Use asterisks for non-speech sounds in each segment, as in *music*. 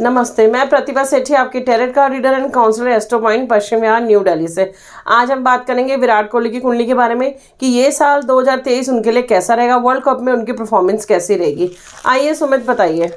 नमस्ते मैं प्रतिभा सेठी आपकी टेरेट का reader and counsellor astro point Paschim Vihar New Delhi से आज हम बात करेंगे विराट कोहली की कुंडली के बारे में कि ये साल 2023 उनके लिए कैसा रहेगा वर्ल्ड कप में उनकी परफॉर्मेंस कैसी रहेगी आइए सुमित बताइए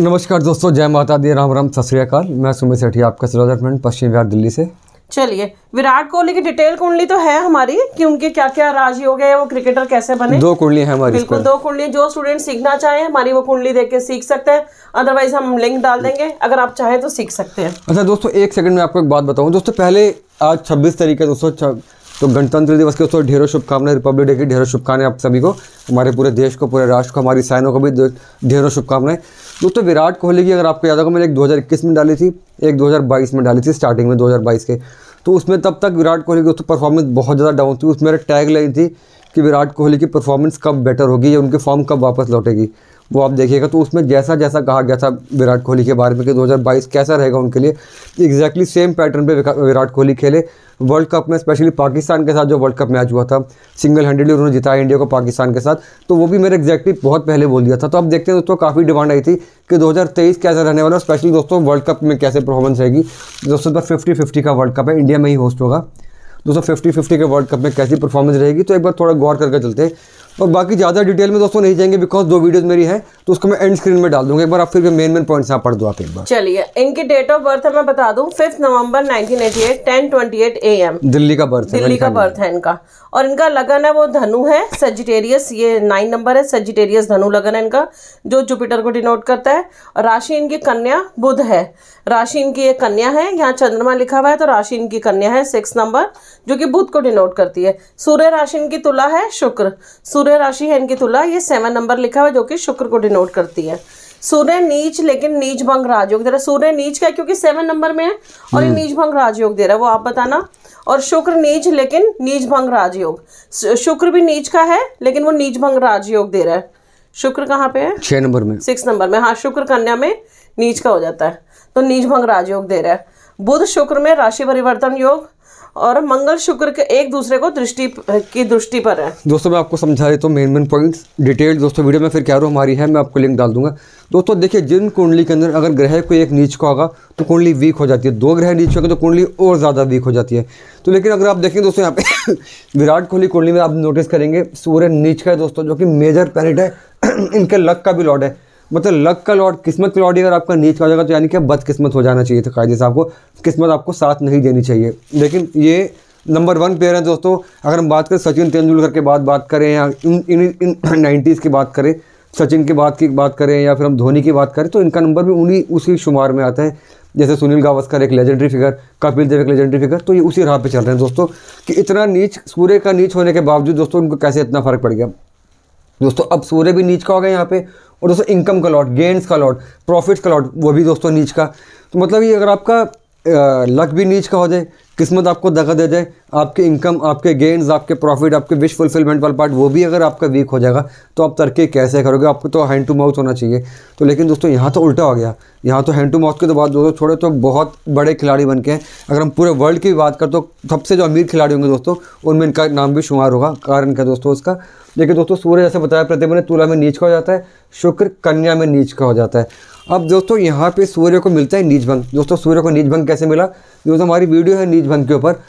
नमस्कार दोस्तों जय माता दी राम राम सत मैं सुमित सेठी आपका पश्चिम बिहार दिल्ली से चलिए विराट कोहली की डिटेल कुंडली तो है हमारी कि उनके क्या क्या राज योग है वो क्रिकेटर कैसे बने दो कुंडली है हमारी बिल्कुल दो कुंडली जो स्टूडेंट सीखना चाहे हमारी वो कुंडली देख के सीख सकते हैं अदरवाइज हम लिंक डाल देंगे अगर आप चाहे तो सीख सकते हैं अच्छा दोस्तों एक सेकंड में आपको एक बात बताऊँ दोस्तों पहले आज छब्बीस तारीख है दोस्तों तो गणतंत्र दिवस के दोस्तों ढेरों शुभकामनाएं रिपब्लिक डे की ढेरों शुभकामनाएं आप सभी को हमारे पूरे देश को पूरे राष्ट्र को हमारी सैनों को भी ढेरों शुभकामनाएं दोस्तों विराट कोहली की अगर आपको याद होगा मैंने एक 2021 में डाली थी एक 2022 में डाली थी स्टार्टिंग में 2022 के तो उसमें तब तक विराट कोहली की उसकी परफॉर्मेंस बहुत ज़्यादा डाउन थी उसमें टैग लाइन थी कि विराट कोहली की परफॉर्मेंस कब बेटर होगी या उनकी फॉर्म कब वापस लौटेगी वो आप देखिएगा तो उसमें जैसा जैसा कहा गया था विराट कोहली के बारे में कि 2022 कैसा रहेगा उनके लिए एग्जैक्टली सेम पैटर्न पे विराट कोहली खेले वर्ल्ड कप में स्पेशली पाकिस्तान के साथ जो वर्ल्ड कप मैच हुआ था सिंगल हैंडेडली उन्होंने जिताया इंडिया को पाकिस्तान के साथ तो वो भी मैंने एग्जैक्टली बहुत पहले बोल दिया था तो अब देखते हैं दोस्तों काफ़ी डिमांड आई थी कि 2023 कैसा रहने वाला स्पेशली दोस्तों वर्ल्ड कप में कैसे परफॉर्मेंस रहेगी दोस्तों पर फिफ्टी फिफ्टी का वर्ल्ड कप है इंडिया में ही होस्ट होगा दोस्तों फिफ्टी फिफ्टी के वर्ल्ड कप में कैसी परफॉर्मेंस रहेगी तो एक बार थोड़ा गौर करके चलते हैं और बाकी ज़्यादा डिटेल में दोस्तों नहीं जाएंगे बिकॉज दो वीडियोज मेरी है तो उसको मैं एंड स्क्रीन में डाल दूंगा एक बार आप फिर मेन मेन पॉइंट्स यहाँ पढ़ दो आप एक बार चलिए इनकी डेट ऑफ बर्थ है मैं बता दूँ fifth November nineteen eighty eight ten twenty eight A M Delhi का बर्थ दिल्ली का बर्थ हाँ हाँ है इनका और इनका लगन है वो धनु है सजिटेरियस ये नाइन नंबर है सजिटेरियस धनु लगन है इनका जो जुपिटर को डिनोट करता है और राशि इनकी कन्या बुध है राशि इनकी ये कन्या है यहाँ चंद्रमा लिखा हुआ है तो राशि इनकी कन्या है सिक्स नंबर जो कि बुध को डिनोट करती है सूर्य राशि इनकी तुला है शुक्र सूर्य राशि है इनकी तुला ये सेवन नंबर लिखा हुआ जो कि शुक्र को डिनोट करती है सूर्य नीच लेकिन नीच भंग राजयोग दे रहा है सूर्य नीच का क्योंकि सेवन नंबर में है और ये हम्म। नीच भंग राजयोग दे रहा है वो आप बताना और शुक्र नीच लेकिन नीच भंग राजयोग शुक्र भी नीच का है लेकिन वो नीच भंग राजयोग दे रहा है शुक्र कहाँ पे है छह नंबर में सिक्स नंबर में हाँ शुक्र कन्या में नीच का हो जाता है तो नीच भंग राजयोग दे रहा है बुध शुक्र में राशि परिवर्तन योग और मंगल शुक्र के एक दूसरे को दृष्टि की दृष्टि पर है दोस्तों मैं आपको समझा देता हूँ मेन मेन पॉइंट्स डिटेल दोस्तों वीडियो में फिर क्या हमारी है मैं आपको लिंक डाल दूंगा दोस्तों देखिए जिन कुंडली के अंदर अगर ग्रह कोई एक नीच का होगा तो कुंडली वीक हो जाती है दो ग्रह नीच होगा तो कुंडली और ज़्यादा वीक हो जाती है तो लेकिन अगर आप देखें दोस्तों यहाँ पे *coughs* विराट कोहली कुंडली में आप नोटिस करेंगे सूर्य नीच का है दोस्तों जो कि मेजर पैरिट है *coughs* इनके लक का भी लॉर्ड है मतलब लक का लॉट किस्मत का लॉट अगर आपका नीच का हो जाएगा तो यानी कि बदकिस्मत हो जाना चाहिए था कायदे साहब को किस्मत आपको साथ नहीं देनी चाहिए लेकिन ये नंबर वन प्लेयर हैं दोस्तों अगर हम बात करें सचिन तेंदुलकर के बाद बात करें या इन इन, इन नाइन्टीज़ की बात करें सचिन के बाद की बात करें या फिर हम धोनी की बात करें तो इनका नंबर भी उन्हीं उसी शुमार में आता है जैसे सुनील गावस्कर एक लेजेंडरी फिगर कपिल देव एक लेजेंडरी फिगर तो ये उसी राह पे चल रहे हैं दोस्तों कि इतना नीच सूर्य का नीच होने के बावजूद दोस्तों उनको कैसे इतना फ़र्क पड़ गया दोस्तों अब सूर्य भी नीच का हो गया यहाँ पे और दोस्तों इनकम का लॉट गेंस का लॉट प्रॉफिट्स का लॉट वो भी दोस्तों नीच का तो मतलब ये अगर आपका लक भी नीच का हो जाए किस्मत आपको दगा दे जाए आपके इनकम आपके गेंस आपके प्रॉफिट आपके विश फुलफिलमेंट वाला पार्ट वो भी अगर आपका वीक हो जाएगा तो आप तरक्की कैसे करोगे आपको तो हैंड टू माउथ होना चाहिए तो लेकिन दोस्तों यहाँ तो उल्टा हो गया यहाँ तो हैंड टू माउथ के तो बात दोस्तों छोड़े तो बहुत बड़े खिलाड़ी बन के हैं अगर हम पूरे वर्ल्ड की बात करें तो सबसे जो अमीर खिलाड़ी होंगे दोस्तों उनमें इनका नाम भी शुमार होगा कारण क्या दोस्तों उसका देखिए दोस्तों सूर्य जैसे बताया प्रतिमा ने तुला में नीच का हो जाता है शुक्र कन्या में नीच का हो जाता है अब दोस्तों यहाँ पे सूर्य को मिलता है नीच भंग दोस्तों सूर्य को नीच भंग कैसे मिला दोस्तों हमारी वीडियो है नीच भंग के ऊपर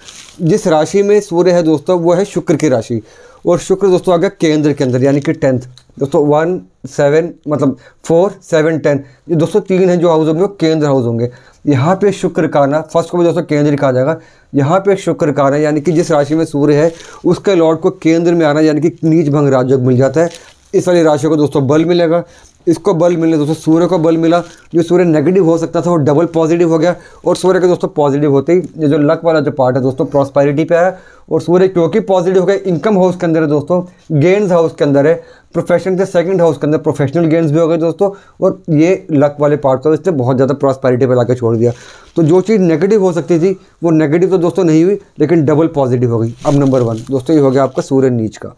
जिस राशि में सूर्य है दोस्तों वो है शुक्र की राशि और शुक्र दोस्तों आ गया केंद्र के अंदर यानी कि टेंथ दोस्तों वन सेवन मतलब फोर सेवन टेन ये दोस्तों तीन हैं जो हाउस होंगे वो केंद्र हाउस होंगे यहाँ पे शुक्र का आना फर्स्ट को भी दोस्तों केंद्र कहा जाएगा यहाँ पे शुक्र का आना यानी कि जिस राशि में सूर्य है उसके लॉर्ड को केंद्र में आना यानी कि नीच भंग राजयोग मिल जाता है इस वाली राशि को दोस्तों बल मिलेगा इसको बल मिलने दोस्तों सूर्य को बल मिला जो सूर्य नेगेटिव हो सकता था वो डबल पॉजिटिव हो गया और सूर्य के दोस्तों पॉजिटिव होते ही ये जो लक वाला जो पार्ट है दोस्तों प्रॉस्पेरिटी पे है और सूर्य क्योंकि पॉजिटिव हो गया इनकम हाउस के अंदर है दोस्तों गेंस हाउस के अंदर है प्रोफेशन के सेकंड हाउस के अंदर प्रोफेशनल गेंस भी हो गए दोस्तों और ये लक वाले पार्ट को इसने बहुत ज़्यादा प्रॉस्पेरिटी पर ला छोड़ दिया तो जो चीज़ नेगेटिव हो सकती थी वो नेगेटिव तो दोस्तों नहीं हुई लेकिन डबल पॉजिटिव हो गई अब नंबर वन दोस्तों ये हो गया आपका सूर्य नीच का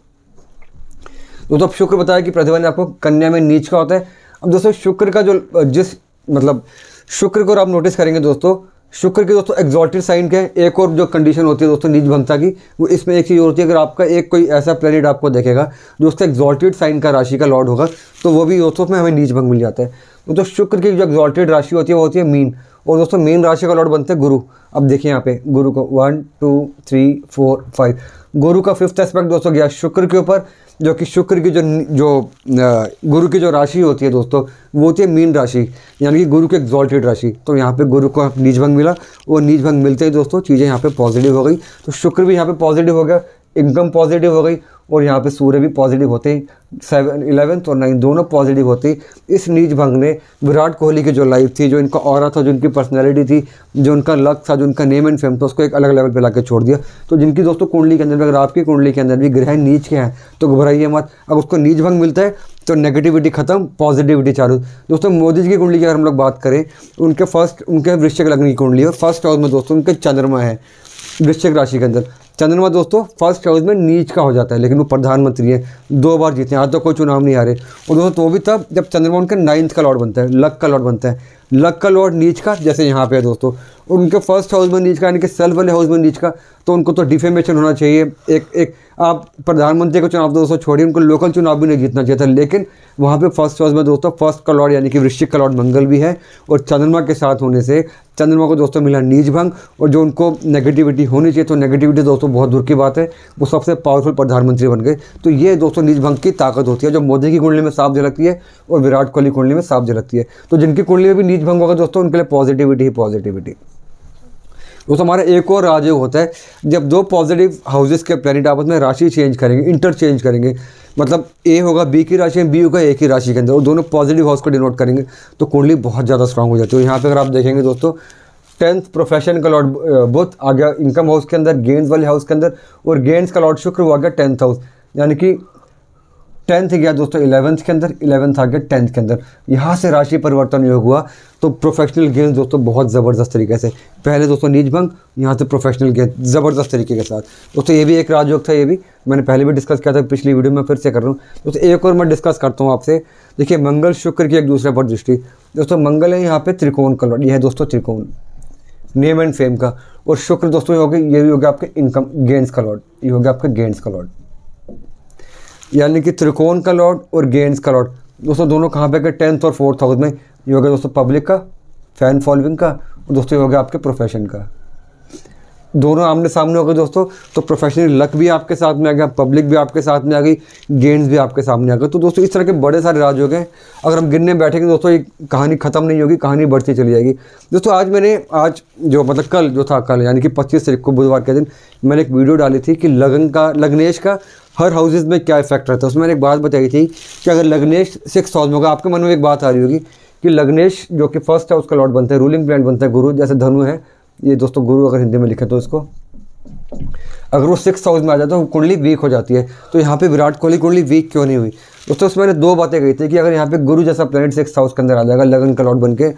दोस्तों शुक्र बताया कि प्रतिभा ने आपको कन्या में नीच का होता है अब दोस्तों शुक्र का जो जिस मतलब शुक्र को आप नोटिस करेंगे दोस्तों शुक्र के दोस्तों एग्जॉल्टेड साइन के एक और जो कंडीशन होती है दोस्तों नीच भंगता की वो इसमें एक चीज़ होती है अगर आपका एक कोई ऐसा प्लेनेट आपको देखेगा जो उसका एग्जॉल्टेड साइन का राशि का लॉर्ड होगा तो वो भी दोस्तों में हमें नीच भंग मिल जाता है दोस्तों शुक्र की जो एग्जॉल्टेड राशि होती है वो होती है मीन और दोस्तों मेन राशि का लॉर्ड बनते हैं गुरु अब देखिए यहाँ पे गुरु को one two three four five गुरु का फिफ्थ एस्पेक्ट दोस्तों गया शुक्र के ऊपर जो कि शुक्र की जो जो गुरु की जो राशि होती है दोस्तों वो होती है मीन राशि यानी कि गुरु की एग्जॉल्टेड राशि तो यहाँ पे गुरु को भंग मिला वो भंग मिलते ही दोस्तों चीज़ें यहाँ पे पॉजिटिव हो गई तो शुक्र भी यहाँ पे पॉजिटिव हो गया इनकम पॉजिटिव हो गई और यहाँ पे सूर्य भी पॉजिटिव होते हैं सेवन इलेवेंथ और नाइन्थ दोनों पॉजिटिव होते इस नीच भंग ने विराट कोहली की जो लाइफ थी जो इनका और था जो इनकी पर्सनैलिटी थी जो उनका लक था जो उनका नेम एंड फेम था उसको एक अलग लेवल पर ला छोड़ दिया तो जिनकी दोस्तों कुंडली के अंदर अगर आपकी कुंडली के अंदर भी ग्रह नीच के हैं तो घबराइए मत अगर उसको नीच भंग मिलता है तो नेगेटिविटी खत्म पॉजिटिविटी चालू दोस्तों मोदी जी की कुंडली की अगर हम लोग बात करें उनके फर्स्ट उनके वृश्चिक लग्न की कुंडली और फर्स्ट हाउस में दोस्तों उनके चंद्रमा है वृश्चिक राशि के अंदर चंद्रमा दोस्तों फर्स्ट हाउस में नीच का हो जाता है लेकिन वो प्रधानमंत्री हैं दो बार जीते हैं आज तो कोई चुनाव नहीं आ रहे और दोस्तों वो तो भी तब जब चंद्रमा उनके नाइन्थ का लॉर्ड बनता है लक का लॉर्ड बनता है लक्कल और नीच का जैसे यहाँ पे है दोस्तों उनके फर्स्ट हाउस में नीच का यानी कि सेल्फ वाले हाउस में नीच का तो उनको तो डिफेमेशन होना चाहिए एक एक आप प्रधानमंत्री का चुनाव दोस्तों छोड़िए उनको लोकल चुनाव भी नहीं जीतना चाहिए था लेकिन वहाँ पे फर्स्ट हाउस में दोस्तों फर्स्ट का लॉर्ड यानी कि वृश्चिक का लॉर्ड मंगल भी है और चंद्रमा के साथ होने से चंद्रमा को दोस्तों मिला नीच भंग और जो उनको नेगेटिविटी होनी चाहिए तो नेगेटिविटी दोस्तों बहुत दूर की बात है वो सबसे पावरफुल प्रधानमंत्री बन गए तो ये दोस्तों नीच भंग की ताकत होती है जो मोदी की कुंडली में साफ झलकती है और विराट कोहली कुंडली में साफ झलकती है तो जिनकी कुंडली में भी नीच बीज भंग होगा दोस्तों उनके लिए पॉजिटिविटी ही पॉजिटिविटी दोस्तों हमारा एक और राजयोग होता है जब दो पॉजिटिव हाउसेस के प्लेनेट आपस में राशि चेंज करेंगे इंटरचेंज करेंगे मतलब ए होगा बी की राशि में बी होगा ए की राशि के अंदर और दोनों पॉजिटिव हाउस को डिनोट करेंगे तो कुंडली बहुत ज़्यादा स्ट्रांग हो जाती है यहाँ पर अगर आप देखेंगे दोस्तों टेंथ प्रोफेशन का लॉर्ड बुद्ध आ गया इनकम हाउस के अंदर गेंस वाले हाउस के अंदर और गेंद्स का लॉर्ड शुक्र वो आ गया टेंथ हाउस यानी कि टेंथ गया दोस्तों इलेवंथ के अंदर इलेवंथ आ गया टेंथ के अंदर यहाँ से राशि परिवर्तन योग हुआ तो प्रोफेशनल गेंद दोस्तों बहुत ज़बरदस्त तरीके से पहले दोस्तों नीच भंग यहाँ से प्रोफेशनल गेंद ज़बरदस्त तरीके के साथ दोस्तों ये भी एक राजयोग था ये भी मैंने पहले भी डिस्कस किया था पिछली वीडियो में फिर से कर रहा हूँ दोस्तों एक और मैं डिस्कस करता हूँ आपसे देखिए मंगल शुक्र की एक दूसरे पर दृष्टि दोस्तों मंगल है यहाँ पर त्रिकोण कलर ये है दोस्तों त्रिकोण नेम एंड फेम का और शुक्र दोस्तों ये हो गया ये भी हो गया आपके इनकम गेंस का लॉट ये हो गया आपका गेंस का लॉट यानी कि त्रिकोण का लॉट और गेंस का लॉट दोस्तों दोनों कहाँ पे गए टेंथ और फोर्थ हाउस में ये हो गया दोस्तों पब्लिक का फैन फॉलोइंग का और दोस्तों ये हो गया आपके प्रोफेशन का दोनों आमने सामने हो गए दोस्तों तो प्रोफेशनल लक भी आपके साथ में आ गया पब्लिक भी आपके साथ में आ गई गेंस भी आपके सामने आ गए तो दोस्तों इस तरह के बड़े सारे राज हो गए अगर हम गिनने बैठेंगे दोस्तों ये कहानी ख़त्म नहीं होगी कहानी बढ़ती चली जाएगी दोस्तों आज मैंने आज जो मतलब कल जो था कल यानी कि पच्चीस तारीख को बुधवार के दिन मैंने एक वीडियो डाली थी कि लगन का लग्नेश का हर हाउसेज में क्या इफेक्ट रहता है उसमें मैंने एक बात बताई थी कि अगर लग्नेश सिक्स हाउस में होगा आपके मन में एक बात आ रही होगी कि लग्नेश जो कि फर्स्ट है उसका लॉर्ड बनता है रूलिंग प्लान बनता है गुरु जैसे धनु है ये दोस्तों गुरु अगर हिंदी में लिखे तो इसको अगर वो सिक्स हाउस में आ जाए तो कुंडली वीक हो जाती है तो यहाँ पे विराट कोहली कुंडली वीक क्यों नहीं हुई दोस्तों उसमें मैंने दो बातें कही थी कि अगर यहाँ पे गुरु जैसा प्लेनेट सिक्स हाउस के अंदर आ जाएगा लगन का लॉर्ड बन के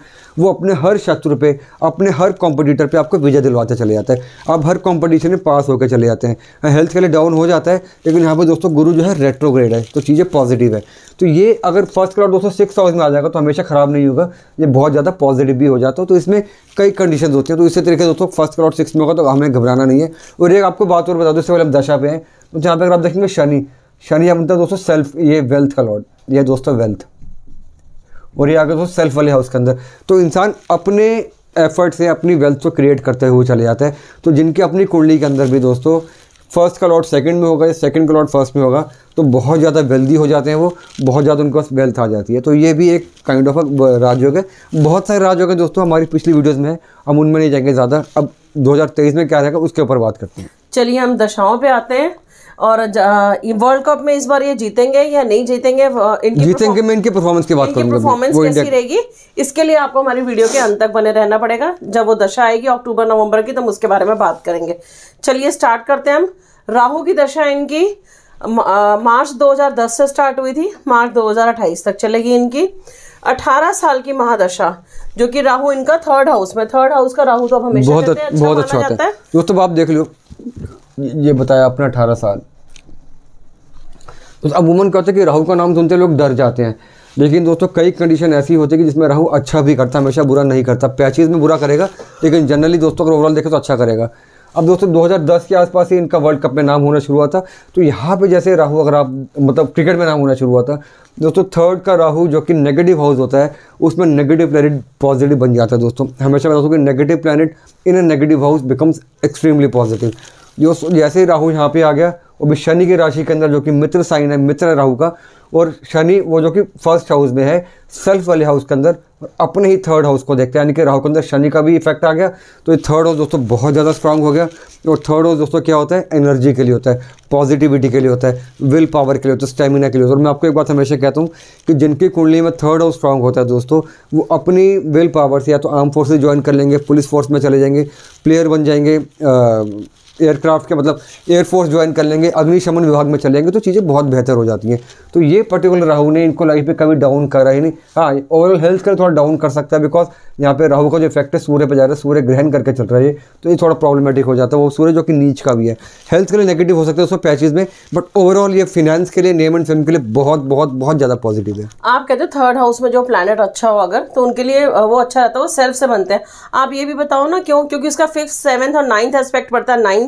वो अपने हर शत्रु पे अपने हर कॉम्पिटिटर पे आपको विजय दिलवाते चले जाता है आप हर कॉम्पिटिशन में पास होकर चले जाते हैं हेल्थ के लिए डाउन हो जाता है लेकिन यहाँ पर दोस्तों गुरु जो है रेट्रोग्रेड है तो चीज़ें पॉजिटिव है तो ये अगर फर्स्ट क्लाउड दोस्तों सिक्स हाउस में आ जाएगा तो हमेशा ख़राब नहीं होगा ये बहुत ज़्यादा पॉजिटिव भी हो जाता है तो इसमें कई कंडीशन होती हैं तो इसी तरीके से दोस्तों फर्स्ट क्लाउड सिक्स में होगा तो हमें घबराना नहीं है और एक आपको बात और बता दो इससे पहले हम दशा पे हैं तो जहाँ पर अगर आप देखेंगे शनि शनि का बनता है दोस्तों सेल्फ ये वेल्थ का लॉर्ड ये दोस्तों वेल्थ और ये आ गया दोस्तों सेल्फ वाले हाउस के अंदर तो इंसान अपने एफर्ट से अपनी वेल्थ को क्रिएट करते हुए चले जाते हैं तो जिनके अपनी कुंडली के अंदर भी दोस्तों फर्स्ट का लॉट सेकंड में होगा या सेकंड का लॉट फर्स्ट में होगा तो बहुत ज़्यादा वेल्दी हो जाते हैं वो बहुत ज़्यादा उनके पास वेल्थ आ जाती है तो ये भी एक काइंड ऑफ राजयोग है बहुत सारे राजयोग हैं दोस्तों हमारी पिछली वीडियोस में हम उनमें नहीं जाएंगे ज़्यादा अब 2023 में क्या रहेगा उसके ऊपर बात करते हैं चलिए हम दशाओं पे आते हैं और वर्ल्ड कप में इस बार ये जीतेंगे या नहीं जीतेंगे इनकी जीतेंगे मैं इनकी परफॉर्मेंस की बात करूंगा परफॉर्मेंस मतलब कैसी रहेगी इसके लिए आपको हमारी वीडियो के अंत तक बने रहना पड़ेगा जब वो दशा आएगी अक्टूबर नवंबर की तो हम उसके बारे में बात करेंगे चलिए स्टार्ट करते हैं हम राहु की दशा इनकी मार्च 2010 से स्टार्ट हुई थी मार्च 2028 तक चलेगी इनकी 18 साल की महादशा जो कि राहु इनका थर्ड हाउस में थर्ड हाउस का राहु तो हमेशा बहुत अच्छा बहुत अच्छा, अच्छा होता है, है। तो आप देख लो ये बताया अपना अठारह साल तो अमूमन क्या होता है कि राहु का नाम सुनते लोग डर जाते हैं लेकिन दोस्तों कई कंडीशन ऐसी होती है कि जिसमें राहु अच्छा भी करता हमेशा बुरा नहीं करता पैचेज में बुरा करेगा लेकिन जनरली दोस्तों अगर ओवरऑल देखें तो अच्छा करेगा अब दोस्तों 2010 के आसपास ही इनका वर्ल्ड कप में नाम होना शुरू हुआ था तो यहाँ पे जैसे राहु अगर आप मतलब क्रिकेट में नाम होना शुरू हुआ था दोस्तों थर्ड का राहु जो कि नेगेटिव हाउस होता है उसमें नेगेटिव प्लानट पॉजिटिव बन जाता है दोस्तों हमेशा बताता हूँ कि negative planet in a negative house becomes extremely positive जो जैसे ही राहू यहाँ पर आ गया और भी शनि की राशि के अंदर जो कि मित्र साइन है मित्र राहु का और शनि वो जो कि फर्स्ट हाउस में है सेल्फ वाले हाउस के अंदर और अपने ही थर्ड हाउस को देखते हैं यानी कि राहु के अंदर शनि का भी इफेक्ट आ गया तो ये थर्ड हाउस दोस्तों बहुत ज़्यादा स्ट्रांग हो गया और थर्ड हाउस दोस्तों क्या होता है एनर्जी के लिए होता है पॉजिटिविटी के लिए होता है विल पावर के लिए होता है स्टेमिना के लिए होता है और मैं आपको एक बात हमेशा कहता हूँ कि जिनकी कुंडली में थर्ड हाउस स्ट्रांग होता है दोस्तों वो अपनी विल पावर से या तो आर्म फोर्स से ज्वाइन कर लेंगे पुलिस फोर्स में चले जाएंगे प्लेयर बन जाएंगे एयरक्राफ्ट के मतलब एयरफोर्स ज्वाइन कर लेंगे अग्निशमन विभाग में चलेंगे तो चीज़ें बहुत बेहतर हो जाती हैं तो ये पर्टिकुलर राहु ने इनको लाइफ में कभी डाउन करा ही नहीं हाँ ओवरऑल हेल्थ का थोड़ा डाउन कर सकता है बिकॉज यहाँ पे राहु का जो इफेक्ट है सूर्य पर जा रहा है सूर्य ग्रहण करके चल रहा है तो ये थोड़ा प्रॉब्लमेटिक हो जाता है वो सूर्य जो कि नीच का भी है हेल्थ के लिए नेगेटिव हो सकता है उसमें पैचेज में बट ओवरऑल ये फिनेंस के लिए नेम एंड फेम के लिए बहुत बहुत बहुत ज़्यादा पॉजिटिव है आप कहते हैं थर्ड हाउस में जो प्लानट अच्छा हो अगर तो उनके लिए वो अच्छा रहता है वो सेल्फ से बनते हैं आप ये भी बताओ ना क्यों क्योंकि उसका फिफ्थ सेवन्थ और नाइन्थ एस्पेक्ट पड़ता है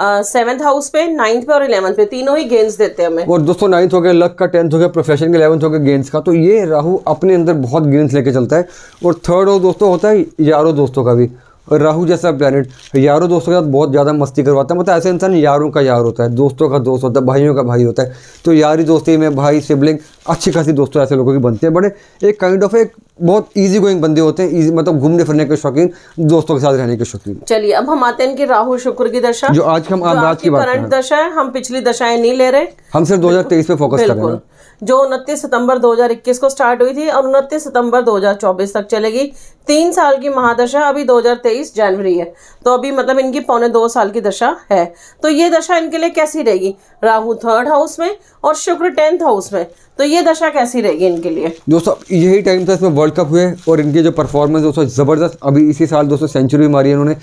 नाइन्थ हाउस पे नाइन्थ पे और इलेवंथ पे तीनों ही गेंस देते हैं हमें और दोस्तों नाइन्थ हो गया लक का टेंथ हो गया प्रोफेशन इलेवंथ हो गया गेंस का तो ये राहु अपने अंदर बहुत गेंस लेके चलता है और थर्ड हो दोस्तों होता है यारों दोस्तों का भी राहु जैसा प्लानट यारों दोस्तों के साथ बहुत ज़्यादा मस्ती करवाता है मतलब ऐसे इंसान यारों का यार होता है दोस्तों का दोस्त होता है भाइयों का भाई होता है तो यारी दोस्ती में भाई सिबलिंग अच्छी खासी दोस्तों ऐसे लोगों की बनते हैं बड़े एक काइंड ऑफ एक बहुत ईजी गोइंग बंदे होते हैं इजी मतलब घूमने फिरने के शौकीन दोस्तों के साथ रहने के शौकीन चलिए अब हम आते हैं इनकी राहु शुक्र की दशा जो आज हम आज की बात करंट दशा है हम पिछली दशाएं नहीं ले रहे हम सिर्फ 2023 पे फोकस कर रहे हैं जो उनतीस सितंबर 2021 को स्टार्ट हुई थी और उनतीस सितंबर 2024 तक चलेगी तीन साल की महादशा अभी 2023 जनवरी है तो अभी मतलब इनकी पौने दो साल की दशा है तो ये दशा इनके लिए कैसी रहेगी राहु थर्ड हाउस में और शुक्र टेंथ हाउस में तो ये दशा कैसी रहेगी इनके लिए दोस्तों यही टाइम था तो इसमें वर्ल्ड कप हुए और इनकी जो परफॉर्मेंस दोस्तों ज़बरदस्त अभी इसी साल दोस्तों सेंचुरी मारी इन्होंने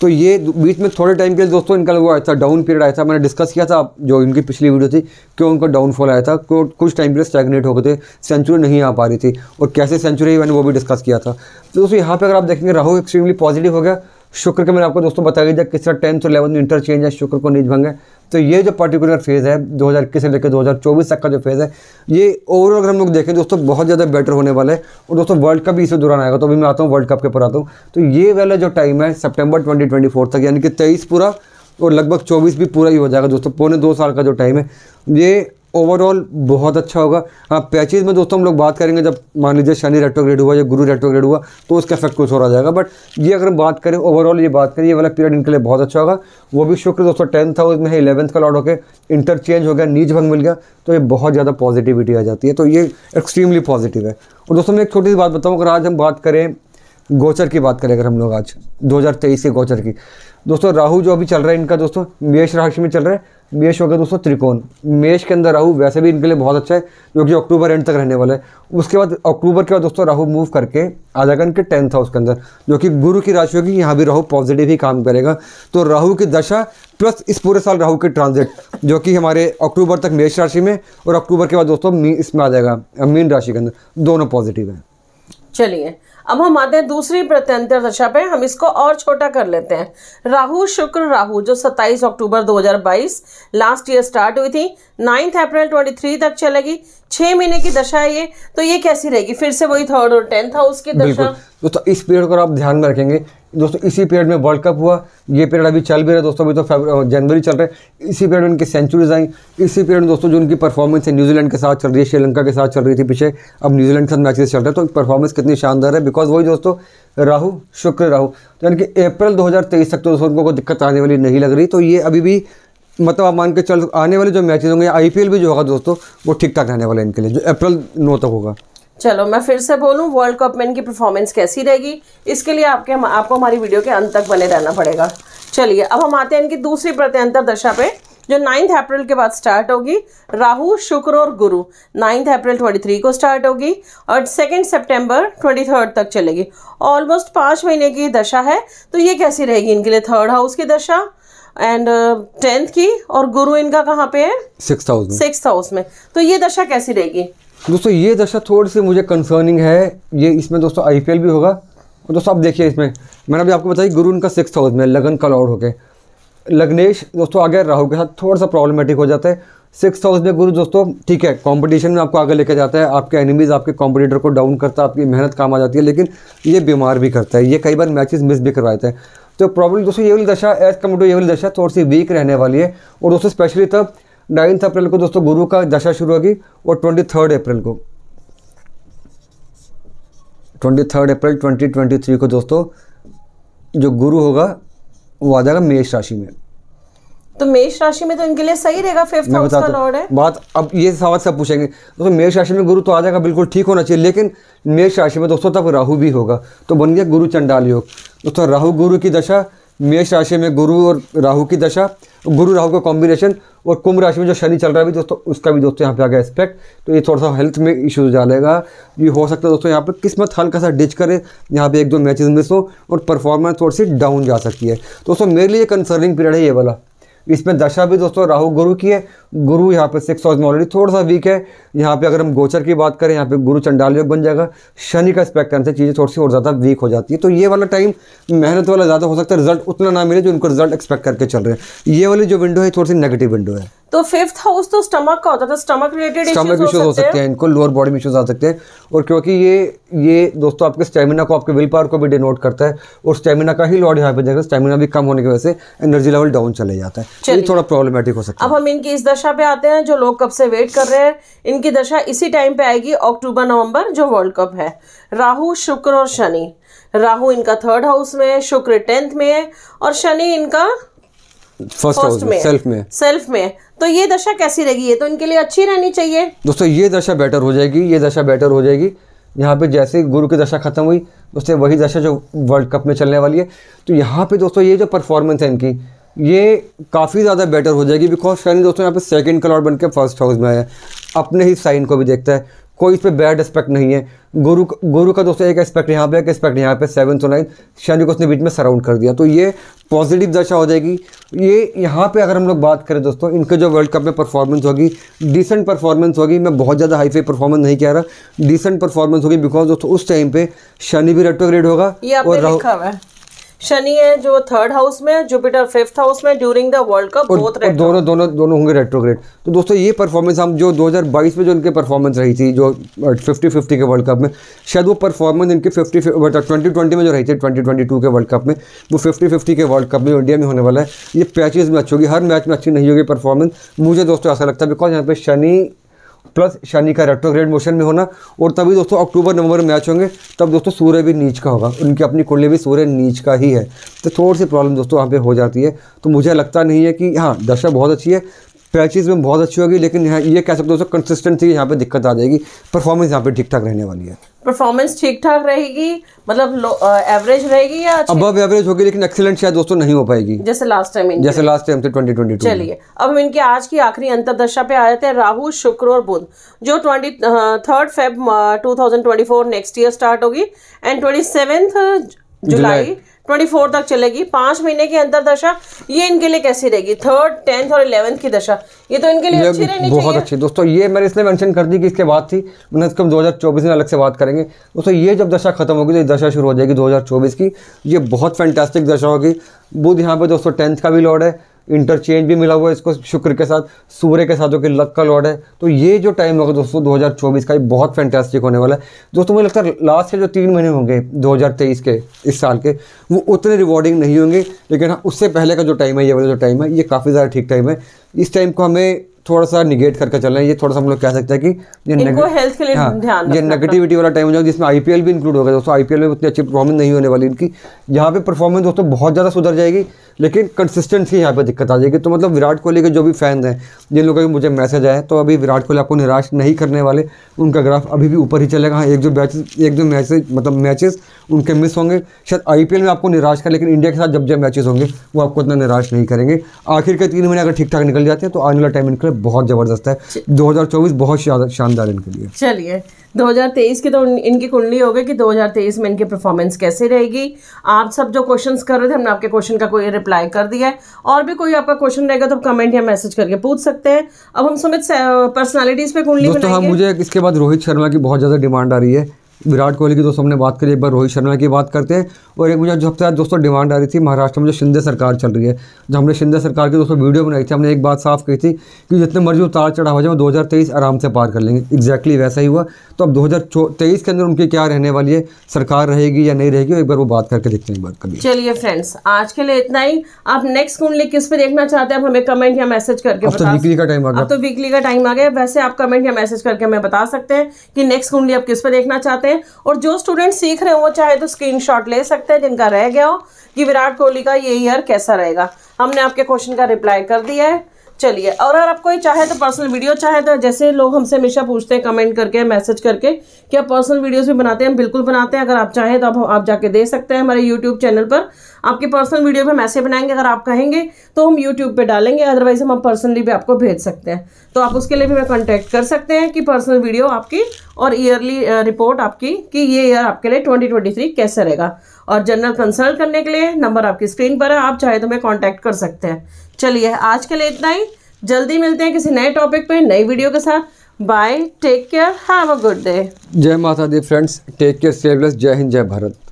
तो ये बीच में थोड़े टाइम के लिए दोस्तों इनका वो आया था डाउन पीरियड आया था मैंने डिस्कस किया था जो इनकी पिछली वीडियो थी क्यों उनका डाउनफॉल आया था क्यों कुछ टाइम के लिए स्टैगनेट हो गए थे सेंचुरी नहीं आ पा रही थी और कैसे सेंचुरी मैंने वो भी डिस्कस किया था तो दोस्तों यहाँ पर अगर आप देखेंगे राहू एक्सट्रीमली पॉजिटिव हो गया शुक्र के मैंने आपको दोस्तों बताया दिया किस तरह टेंथ और इलेवंथ में इंटरचेंज है शुक्र को निजभंग है तो ये जो पर्टिकुलर फेज़ है 2021 से लेकर 2024 तक का जो फेज़ है ये ओवरऑल अगर हम लोग देखें दोस्तों बहुत ज़्यादा बेटर होने वाला है और दोस्तों वर्ल्ड कप भी इसी दौरान आएगा तो अभी मैं आता हूँ वर्ल्ड कप के ऊपर आता हूँ तो ये वाला जो टाइम है सेप्टेम्बर ट्वेंटी तक यानी कि तेईस पूरा और लगभग चौबीस भी पूरा ही हो जाएगा दोस्तों पौने दो साल का जो टाइम है ये ओवरऑल बहुत अच्छा होगा हाँ पैचेज में दोस्तों हम लोग बात करेंगे जब मान लीजिए शनि रेट्रोग्रेड हुआ या गुरु रेट्रोग्रेड हुआ तो उसका इफेक्ट कुछ और आ जाएगा बट ये अगर हम बात करें ओवरऑल ये बात करें ये वाला पीरियड इनके लिए बहुत अच्छा होगा वो भी शुक्र दोस्तों टेंथ हाउस में है इलेवंथ का लॉर्ड होकर इंटरचेंज हो गया नीच भंग मिल गया तो ये बहुत ज़्यादा पॉजिटिविटी आ जाती है तो ये एक्सट्रीमली पॉजिटिव है और दोस्तों मैं एक छोटी सी बात बताऊँ अगर आज हम बात करें गोचर की बात करें अगर हम लोग आज दो के गोचर की दोस्तों राहु जो अभी चल रहा है इनका दोस्तों मेष राशि में चल रहा है मेष होगा दोस्तों त्रिकोण मेष के अंदर राहु वैसे भी इनके लिए बहुत अच्छा है जो कि अक्टूबर एंड तक रहने वाला है उसके बाद अक्टूबर के बाद दोस्तों राहु मूव करके आ जाएगा इनके टेंथ हाउस के अंदर जो कि गुरु की राशि होगी यहाँ भी राहु पॉजिटिव ही काम करेगा तो राहु की दशा प्लस इस पूरे साल राहु के ट्रांजिट जो कि हमारे अक्टूबर तक मेष राशि में और अक्टूबर के बाद दोस्तों इसमें आ जाएगा मीन राशि के अंदर दोनों पॉजिटिव हैं चलिए अब हम आते हैं दूसरी प्रत्यंतर दशा पे हम इसको और छोटा कर लेते हैं राहु शुक्र राहु जो 27 अक्टूबर 2022 लास्ट ईयर स्टार्ट हुई थी नाइन्थ अप्रैल 23 तक चलेगी छह महीने की दशा है ये तो ये कैसी रहेगी फिर से वही थर्ड और टेंथ हाउस की दशा तो इस पीरियड को आप ध्यान में रखेंगे दोस्तों इसी पीरियड में वर्ल्ड कप हुआ ये पीरियड अभी चल भी रहा है दोस्तों अभी तो फेबर जनवरी चल रहा है इसी पीरियड में उनकी सेंचुरीज आई इसी पीरियड में दोस्तों जो उनकी परफॉर्मेंस है न्यूजीलैंड के साथ चल रही है श्रीलंका के साथ चल रही थी पीछे अब न्यूजीलैंड के साथ मैचेस चल रहे तो परफॉर्मेंस कितनी शानदार है बिकॉज वही दोस्तों राहू शुक्र राहू तो यानी कि अप्रैल दो तक तो दोस्तों उनको दिक्कत आने वाली नहीं लग रही तो ये अभी भी मतलब आप मान के चल आने वाले जो मैचेज होंगे आई भी जो होगा दोस्तों वो ठीक ठाक रहने वाला है इनके लिए जो अप्रैल नौ तक होगा चलो मैं फिर से बोलूँ वर्ल्ड कप में इनकी परफॉर्मेंस कैसी रहेगी इसके लिए आपके हम आपको हमारी वीडियो के अंत तक बने रहना पड़ेगा चलिए अब हम आते हैं इनकी दूसरी प्रत्यंतर दशा पे जो नाइन्थ अप्रैल के बाद स्टार्ट होगी राहु शुक्र और गुरु नाइन्थ अप्रैल 23 को स्टार्ट होगी और सेकेंड सितंबर 23 तक चलेगी ऑलमोस्ट पाँच महीने की दशा है तो ये कैसी रहेगी इनके लिए थर्ड हाउस की दशा एंड टेंथ uh, की और गुरु इनका कहाँ पे है सिक्स हाउस सिक्स हाउस में तो ये दशा कैसी रहेगी दोस्तों ये दशा थोड़ी सी मुझे कंसर्निंग है ये इसमें दोस्तों आई भी होगा और तो दोस्तों आप देखिए इसमें मैंने अभी आपको बताया गुरु उनका सिक्स हाउस में लगन कलौड़ होके लग्नेश दोस्तों आगे राहु के साथ थोड़ा सा प्रॉब्लमेटिक हो जाता है सिक्स हाउस में गुरु दोस्तों ठीक है कंपटीशन में आपको आगे लेके जाता है आपके एनिमीज़ आपके कॉम्पिटिटर को डाउन करता है आपकी मेहनत काम आ जाती है लेकिन ये बीमार भी करता है ये कई बार मैचेस मिस भी करवाए है तो प्रॉब्लम दोस्तों ये वाली दशा एज कम्पेयर टू ये वाली दशा थोड़ी सी वीक रहने वाली है और दोस्तों स्पेशली तब नाइन्थ अप्रैल को दोस्तों गुरु का दशा शुरू होगी और ट्वेंटी थर्ड अप्रैल को twenty third April twenty twenty three को दोस्तों जो गुरु होगा वो आ जाएगा मेष राशि में तो मेष राशि में तो इनके लिए सही रहेगा फिफ्थ हाउस का लॉर्ड है बात अब ये सवाल सब पूछेंगे दोस्तों मेष राशि में गुरु तो आ जाएगा बिल्कुल ठीक होना चाहिए लेकिन मेष राशि में दोस्तों तब राहु भी होगा तो बन गया गुरु चंडाल योग दोस्तों राहु गुरु की दशा मेष राशि में गुरु और राहु की दशा गुरु राहु का कॉम्बिनेशन और कुंभ राशि में जो शनि चल रहा है भी दोस्तों उसका भी दोस्तों यहाँ पे आ गया एस्पेक्ट तो ये थोड़ा सा हेल्थ में इश्यूज डालेगा ये हो सकता है दोस्तों यहाँ पर किस्मत हल्का सा डिच करे यहाँ पे एक दो मैचेस मिस हो और परफॉर्मेंस थोड़ी सी डाउन जा सकती है दोस्तों मेरे लिए कंसर्निंग पीरियड है ये वाला इसमें दशा भी दोस्तों राहु गुरु की है गुरु यहाँ पे सिक्स हाउस में ऑलरेडी थोड़ा सा वीक है यहाँ पे अगर हम गोचर की बात करें यहाँ पे गुरु चंडाल योग बन जाएगा शनि का स्पेक्ट्रम से चीज़ें थोड़ी सी और ज़्यादा वीक हो जाती है तो ये वाला टाइम मेहनत वाला ज़्यादा हो सकता है रिजल्ट उतना ना मिले जो उनको रिजल्ट एक्सपेक्ट करके चल रहे हैं ये वाली जो विंडो है थोड़ी सी नेगेटिव विंडो है तो फिफ्थ हाउस तो स्टमक का होता है स्टमक रिलेटेड स्टमक इश्यूज हो सकते हैं इनको लोअर बॉडी में इश्यूज आ सकते हैं और क्योंकि ये ये दोस्तों आपके स्टेमिना को आपके विल पावर को भी डिनोट करता है और स्टेमिना का ही लॉर्ड यहाँ पे जाएगा स्टेमिना भी कम होने की वजह से एनर्जी लेवल डाउन चले जाता है तो ये थोड़ा प्रॉब्लमेटिक हो सकता है अब हम इनकी इस दशा पे आते हैं जो लोग कब से वेट कर रहे हैं इनकी दशा इसी टाइम पे आएगी अक्टूबर नवंबर जो वर्ल्ड कप है राहु शुक्र और शनि राहु इनका थर्ड हाउस में है शुक्र टेंथ में है और शनि इनका फर्स्ट हाउस में सेल्फ में सेल्फ में तो ये दशा कैसी रहेगी ये तो इनके लिए अच्छी रहनी चाहिए दोस्तों ये दशा बेटर हो जाएगी ये दशा बेटर हो जाएगी यहाँ पे जैसे गुरु की दशा खत्म हुई उससे वही दशा जो वर्ल्ड कप में चलने वाली है तो यहाँ पे दोस्तों ये जो परफॉर्मेंस है इनकी ये काफ़ी ज़्यादा बेटर हो जाएगी बिकॉज शनि दोस्तों यहाँ पे सेकंड कलर बन के फर्स्ट हाउस में आया अपने ही साइन को भी देखता है कोई इस पर बैड एस्पेक्ट नहीं है गुरु गुरु का दोस्तों एक एस्पेक्ट यहाँ पे एक एस्पेक्ट यहाँ पे सेवन टू नाइन शनि को उसने बीच में सराउंड कर दिया तो ये पॉजिटिव दशा हो जाएगी ये यहाँ पे अगर हम लोग बात करें दोस्तों इनके जो वर्ल्ड कप में परफॉर्मेंस होगी डिसेंट परफॉर्मेंस होगी मैं बहुत ज़्यादा हाई फाई परफॉर्मेंस नहीं कह रहा डिसेंट परफॉर्मेंस होगी बिकॉज दोस्तों उस टाइम पे शनि भी रेटोग्रेड होगा और शनि है जो थर्ड हाउस में जुपिटर फिफ्थ हाउस में during the world cup both और दोनों दोनों दोनों होंगे रेट्रोग्रेड तो दोस्तों ये परफॉर्मेंस हम जो 2022 में जो इनके परफॉर्मेंस रही थी जो 50 50 के वर्ल्ड कप में शायद वो परफॉर्मेंस इनके 50 मतलब ट्वेंटी ट्वेंटी में जो रही थी ट्वेंटी ट्वेंटी टू के वर्ल्ड कप में वो फिफ्टी फिफ्टी के वर्ल्ड कप में इंडिया में होने वाला है ये पैचेज में अच्छी होगी हर मैच में अच्छी नहीं होगी परफॉर्मेंस मुझे दोस्तों ऐसा लगता है बिकॉज यहाँ पर शनि प्लस शनि का रेट्रोग्रेड मोशन में होना और तभी दोस्तों अक्टूबर नवंबर मैच होंगे तब दोस्तों सूर्य भी नीच का होगा उनकी अपनी कुंडली भी सूर्य नीच का ही है तो थोड़ी सी प्रॉब्लम दोस्तों यहाँ पे हो जाती है तो मुझे लगता नहीं है कि हाँ दशा बहुत अच्छी है पैचेज में बहुत अच्छी होगी लेकिन ये कह सकते हो कंसिस्टेंसी यहाँ पे दिक्कत आ जाएगी परफॉर्मेंस यहाँ पे ठीक ठाक रहने वाली है परफॉर्मेंस ठीक ठाक रहेगी मतलब एवरेज रहेगी या अब एवरेज होगी लेकिन एक्सीलेंट शायद दोस्तों नहीं हो पाएगी जैसे लास्ट टाइम जैसे लास्ट टाइम थे ट्वेंटी चलिए अब हम इनके आज की आखिरी अंतरदशा पे आ जाते हैं राहु शुक्र और बुध जो twenty third Feb to next year start होगी and twenty July twenty four तक चलेगी पाँच महीने के अंदर दशा ये इनके लिए कैसी रहेगी थर्ड टेंथ और इलेवंथ की दशा ये तो इनके लिए अच्छी रहनी बहुत अच्छी दोस्तों ये मैंने इसलिए मेंशन कर दी कि इसके बाद थी मैंने दो हज़ार चौबीस में अलग से बात करेंगे दोस्तों ये जब दशा खत्म होगी तो दशा शुरू हो जाएगी दो की ये बहुत फैंटेस्टिक दशा होगी बुध यहाँ पर दोस्तों टेंथ का भी लॉर्ड है इंटरचेंज भी मिला हुआ है इसको शुक्र के साथ सूर्य के साथ जो कि लक का लॉर्ड है तो ये जो टाइम होगा दोस्तों 2024 का ये बहुत फैंटेस्टिक होने वाला है दोस्तों मुझे लगता है लास्ट के जो तीन महीने होंगे 2023 के इस साल के वो उतने रिवॉर्डिंग नहीं होंगे लेकिन हाँ उससे पहले का जो टाइम है ये वाला जो टाइम है ये काफ़ी ज़्यादा ठीक टाइम है इस टाइम को हमें थोड़ा सा निगेट करके चल रहे हैं ये थोड़ा सा हम लोग कह सकते हैं कि ये इनको हेल्थ के लिए हाँ, ध्यान ये नेगेटिविटी वाला टाइम हो जाएगा जिसमें आईपीएल भी इंक्लूड होगा दोस्तों आईपीएल में उतनी अच्छी परफॉर्मेंस नहीं होने वाली इनकी यहाँ पे परफॉर्मेंस दोस्तों बहुत ज़्यादा सुधर जाएगी लेकिन कंसिस्टेंसी यहाँ पर दिक्कत आ जाएगी तो मतलब विराट कोहली के जो भी फैन हैं जिन लोगों का मुझे मैसेज आया तो अभी विराट कोहली आपको निराश नहीं करने वाले उनका ग्राफ अभी भी ऊपर ही चलेगा हाँ एक जो मैच एक जो मैच मतलब मैचेस उनके मिस होंगे शायद आई में आपको निराश कर लेकिन इंडिया के साथ जब जब मैचेस होंगे वो आपको इतना निराश नहीं करेंगे आखिर के तीन महीने अगर ठीक ठाक निकल जाते हैं तो आने वाला टाइम इनके लिए बहुत ज़बरदस्त है दो बहुत शानदार इनके लिए चलिए 2023 की तो इनकी कुंडली हो गई कि 2023 में इनकी परफॉर्मेंस कैसे रहेगी आप सब जो क्वेश्चंस कर रहे थे हमने आपके क्वेश्चन का कोई रिप्लाई कर दिया है और भी कोई आपका क्वेश्चन रहेगा तो आप कमेंट या मैसेज करके पूछ सकते हैं अब हम सुमित पर्सनालिटीज पे कुंडली दोस्तों हाँ मुझे इसके बाद रोहित शर्मा की बहुत ज़्यादा डिमांड आ रही है विराट कोहली की दोस्तों हमने बात करी एक बार रोहित शर्मा की बात करते हैं और एक मुझे जो सबसे ज़्यादा दोस्तों डिमांड आ रही थी महाराष्ट्र में जो शिंदे सरकार चल रही है जो हमने शिंदे सरकार की दोस्तों वीडियो बनाई थी हमने एक बात साफ कही थी कि जितने मर्जी उतार चढ़ाव हो जाए वो दो आराम से पार कर लेंगे एक्जैक्टली वैसा ही हुआ तो अब दो के अंदर उनकी क्या रहने वाली है सरकार रहेगी या नहीं रहेगी एक बार वो बात करके देखते हैं बात बार कभी चलिए फ्रेंड्स आज के लिए इतना ही आप नेक्स्ट कुंडली किस पे देखना चाहते हैं आप हमें कमेंट या मैसेज करके तो वीकली का टाइम आ गया तो वीकली का टाइम आ गया वैसे आप कमेंट या मैसेज करके हमें बता सकते हैं कि नेक्स्ट कुंडली आप किस पे देखना चाहते हैं सकते हैं और जो स्टूडेंट सीख रहे हो वो चाहे तो स्क्रीनशॉट ले सकते हैं जिनका रह गया हो कि विराट कोहली का ये ईयर कैसा रहेगा हमने आपके क्वेश्चन का रिप्लाई कर दिया है चलिए और अगर आप कोई चाहे तो पर्सनल वीडियो चाहे तो जैसे लोग हमसे हमेशा पूछते हैं कमेंट करके मैसेज करके कि आप पर्सनल वीडियोस भी बनाते हैं हम बिल्कुल बनाते हैं अगर आप चाहें तो आप, आप जाके दे सकते हैं हमारे यूट्यूब चैनल पर आपकी पर्सनल वीडियो पर मैसेज बनाएंगे अगर आप कहेंगे तो हम यूट्यूब पर डालेंगे अदरवाइज हम पर्सनली भी आपको भेज सकते हैं तो आप उसके लिए भी हमें कॉन्टैक्ट कर सकते हैं कि पर्सनल वीडियो आपकी और ईयरली रिपोर्ट आपकी कि ये ईयर आपके लिए ट्वेंटी कैसे रहेगा और जनरल कंसल्ट करने के लिए नंबर आपकी स्क्रीन पर है आप चाहे तो मैं कॉन्टैक्ट कर सकते हैं चलिए आज के लिए इतना ही जल्दी मिलते हैं किसी नए टॉपिक पर नई वीडियो के साथ bye take care have a good day जय माता दी फ्रेंड्स टेक केयर सेवलेस जय हिंद जय भारत